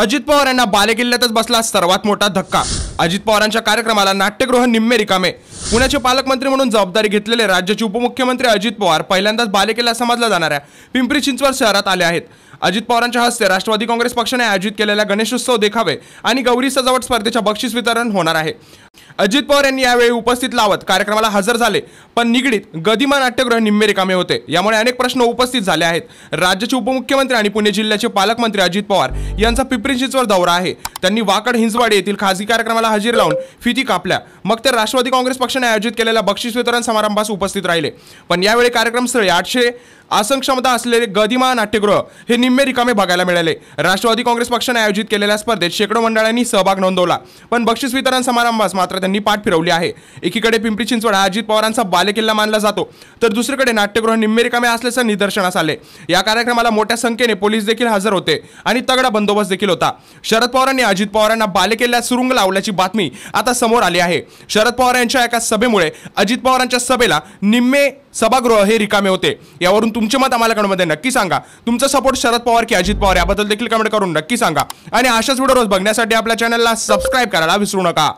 अजित पवार यांना बालेकिल्ल्यातच बसला सर्वात मोठा धक्का अजित पवारांच्या कार्यक्रमाला नाट्यगृह निम्मे रिकामे पुण्याचे पालकमंत्री म्हणून जबाबदारी घेतलेले राज्याचे उपमुख्यमंत्री अजित पवार पहिल्यांदाच बालेकिल्ला समजला जाणाऱ्या पिंपरी चिंचवड शहरात आले आहेत अजित पवारांच्या हस्ते राष्ट्रवादी काँग्रेस पक्षाने आयोजित केलेल्या गणेशोत्सव देखावे आणि गौरी सजावट स्पर्धेच्या बक्षीस वितरण होणार आहे अजित पवार यांनी यावेळी उपस्थित लावत कार्यक्रमाला हजर झाले पण निगडीत गदिमा नाट्यगृह निम्मे रिकामे होते यामुळे अनेक प्रश्न उपस्थित झाले आहेत राज्याचे उपमुख्यमंत्री आणि पुणे जिल्ह्याचे पालकमंत्री अजित पवार यांचा पिपरी चिंचवड दौरा आहे त्यांनी वाकड हिंजवाडी येथील खासगी कार्यक्रमाला हजेरी लावून फिती कापल्या मग ते राष्ट्रवादी काँग्रेस पक्षाने आयोजित केलेल्या बक्षीस वितरण समारंभास उपस्थित राहिले पण यावेळी कार्यक्रमस्थळी आठशे आसनक्षमता असलेले गदिमा नाट्यगृह हे निम्मे रिकामे बघायला मिळाले राष्ट्रवादी काँग्रेस पक्षाने आयोजित केलेल्या स्पर्धेत शेकडो मंडळांनी सहभाग नोंदवला पण बक्षीस वितरण समारंभास मात्र त्यांनी पाठ फिरवली आहे एकीकडे पिंपरी चिंचवड हा अजित पवारांचा बालेकिल्ला मानला जातो तर दुसरीकडे नाट्यगृह निम्मे रिकामे असल्याचं निदर्शनास आले या कार्यक्रमाला मोठ्या संख्येने पोलीस देखील हजर होते आणि तगडा बंदोबस्त देखील होता शरद पवारांनी अजित पवारांना बालेकिल्ल्यात सुरुंग लावल्याची बातमी आता समोर आली आहे शरद पवार यांच्या एका सभेमुळे अजित पवारांच्या सभेला निम्मे सभागृह हे रिकामे होते यावरून तुमचे मत आम्हाला कमेंटमध्ये नक्की सांगा तुमचा सपोर्ट शरद पवार की अजित पवार याबद्दल देखील कमेंट करून नक्की सांगा आणि अशाच व्हिडिओ रोज बघण्यासाठी आपल्या चॅनलला सबस्क्राईब करायला विसरू नका